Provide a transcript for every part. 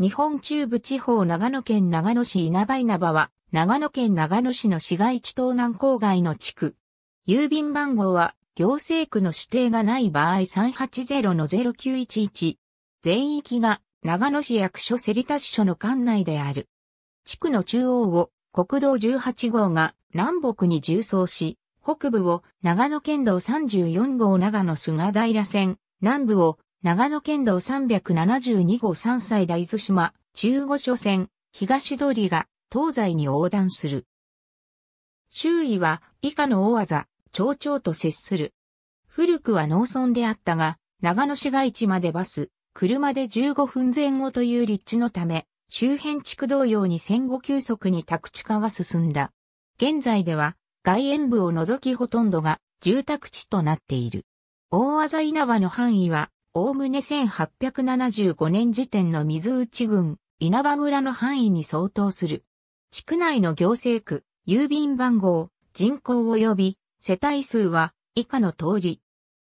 日本中部地方長野県長野市稲葉稲葉は、長野県長野市の市街地東南郊外の地区。郵便番号は、行政区の指定がない場合380-0911。全域が長野市役所セリタ支所の管内である。地区の中央を国道18号が南北に縦走し、北部を長野県道34号長野菅平線、南部を長野県道372号山歳大津島、中五所線、東通りが東西に横断する。周囲は以下の大技、町長と接する。古くは農村であったが、長野市街地までバス、車で15分前後という立地のため、周辺地区同様に戦後急速に宅地化が進んだ。現在では、外縁部を除きほとんどが住宅地となっている。大技稲葉の範囲はおおむね1875年時点の水内郡、稲葉村の範囲に相当する。地区内の行政区、郵便番号、人口及び世帯数は以下の通り。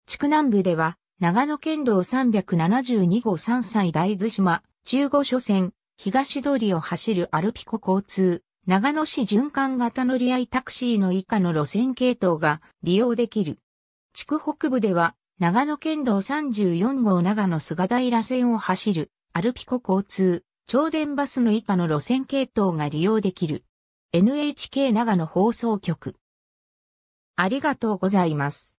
地区南部では、長野県道372号山歳。大豆島、中央所線、東通りを走るアルピコ交通、長野市循環型乗り合いタクシーの以下の路線系統が利用できる。地区北部では長野県道34号長野菅平線を走るアルピコ交通、超電バスの以下の路線系統が利用できる。NHK 長野放送局。ありがとうございます。